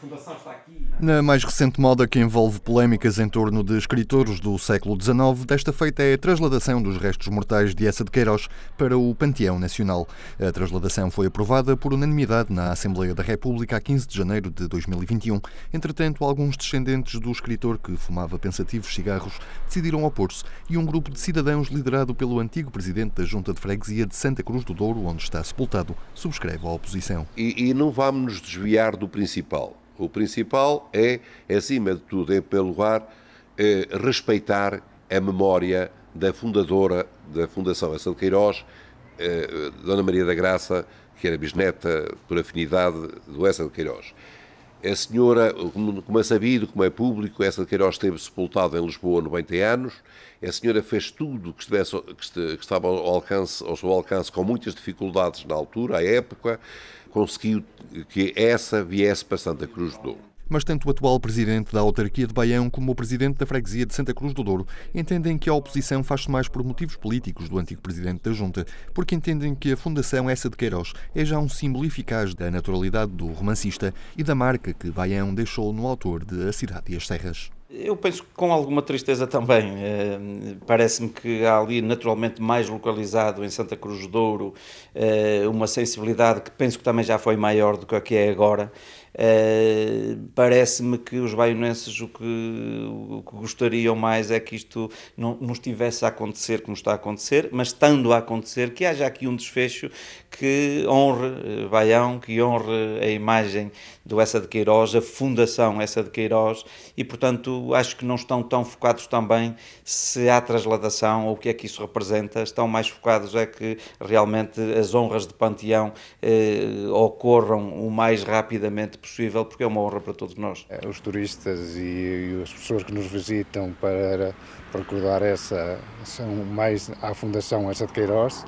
fundação está aqui. É? Na mais recente moda que envolve polémicas em torno de escritores do século XIX, desta feita é a trasladação dos restos mortais de Essa de Queiroz para o Panteão Nacional. A trasladação foi aprovada por unanimidade na Assembleia da República a 15 de janeiro de 2021. Entretanto, alguns descendentes do escritor que fumava pensativos cigarros decidiram opor-se e um grupo de cidadãos liderado pelo antigo presidente da Junta de Freguesia de Santa Cruz do Douro, onde está sepultado, subscreve a oposição. E, e não vamos nos desviar do principal. O principal é, acima de tudo, em primeiro lugar, eh, respeitar a memória da fundadora da Fundação Essa de Queiroz, eh, Dona Maria da Graça, que era bisneta por afinidade do Essa de Queiroz. A senhora, como é sabido, como é público, essa de Queiroz esteve sepultada em Lisboa há 90 anos. A senhora fez tudo que, estivesse, que estava ao, alcance, ao seu alcance, com muitas dificuldades na altura, à época, conseguiu que essa viesse para Santa Cruz de Douro mas tanto o atual presidente da autarquia de Baião como o presidente da freguesia de Santa Cruz do Douro entendem que a oposição faz-se mais por motivos políticos do antigo presidente da Junta, porque entendem que a Fundação Essa de Queiroz é já um símbolo eficaz da naturalidade do romancista e da marca que Baião deixou no autor de A Cidade e as Serras. Eu penso que com alguma tristeza também. Eh, parece-me que há ali, naturalmente, mais localizado em Santa Cruz do Douro, eh, uma sensibilidade que penso que também já foi maior do que a que é agora. Eh, parece-me que os baionenses o que, o que gostariam mais é que isto não, não estivesse a acontecer como está a acontecer, mas estando a acontecer, que haja aqui um desfecho que honre Baião, que honre a imagem do Essa de Queiroz, a fundação Essa de Queiroz, e, portanto, acho que não estão tão focados também se há trasladação ou o que é que isso representa, estão mais focados é que realmente as honras de panteão eh, ocorram o mais rapidamente possível, porque é uma honra para todos nós. É, os turistas e, e as pessoas que nos visitam para procurar essa, são mais à Fundação essa de Queiroz,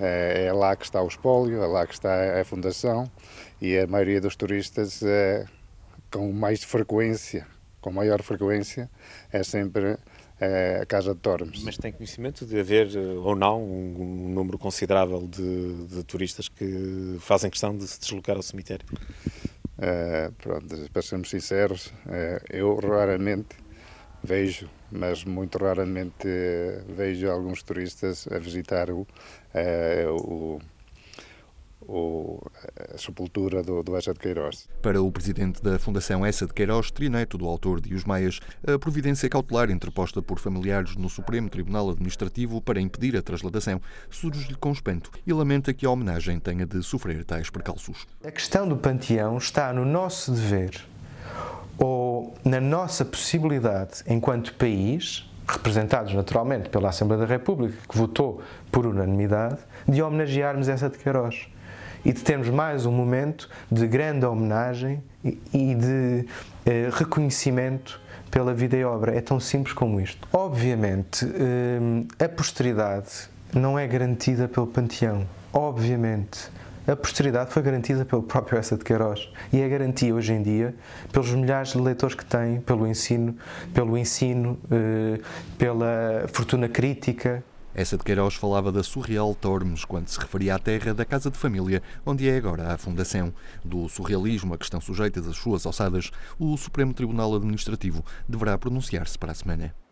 é, é lá que está o espólio, é lá que está a fundação e a maioria dos turistas é, com mais frequência com maior frequência é sempre eh, a Casa de Tormes. Mas tem conhecimento de haver eh, ou não um, número considerável de, de turistas que fazem questão de se deslocar ao cemitério? Eh, pronto, para sermos sinceros, eu raramente vejo, mas muito raramente vejo alguns turistas a visitar o, o o, a sepultura do, do Echa de Queiroz. Para o presidente da Fundação Essa de Queiroz, trineto do autor de Os Maias, a providência cautelar interposta por familiares no Supremo Tribunal Administrativo para impedir a trasladação surge-lhe com espanto e lamenta que a homenagem tenha de sofrer tais precalços. A questão do panteão está no nosso dever ou na nossa possibilidade, enquanto país, representados naturalmente pela Assembleia da República, que votou por unanimidade, de homenagearmos essa de Queiroz e de termos mais um momento de grande homenagem e de eh, reconhecimento pela vida e obra. É tão simples como isto. Obviamente, eh, a posteridade não é garantida pelo panteão. Obviamente. A posteridade foi garantida pelo próprio Essa de Queiroz e é garantia hoje em dia pelos milhares de leitores que tem, pelo ensino, pelo ensino, eh, pela fortuna crítica. Essa de Queiroz falava da surreal Tormes quando se referia à terra da casa de família, onde é agora a fundação. Do surrealismo a que estão sujeitas as suas ossadas, o Supremo Tribunal Administrativo deverá pronunciar-se para a semana.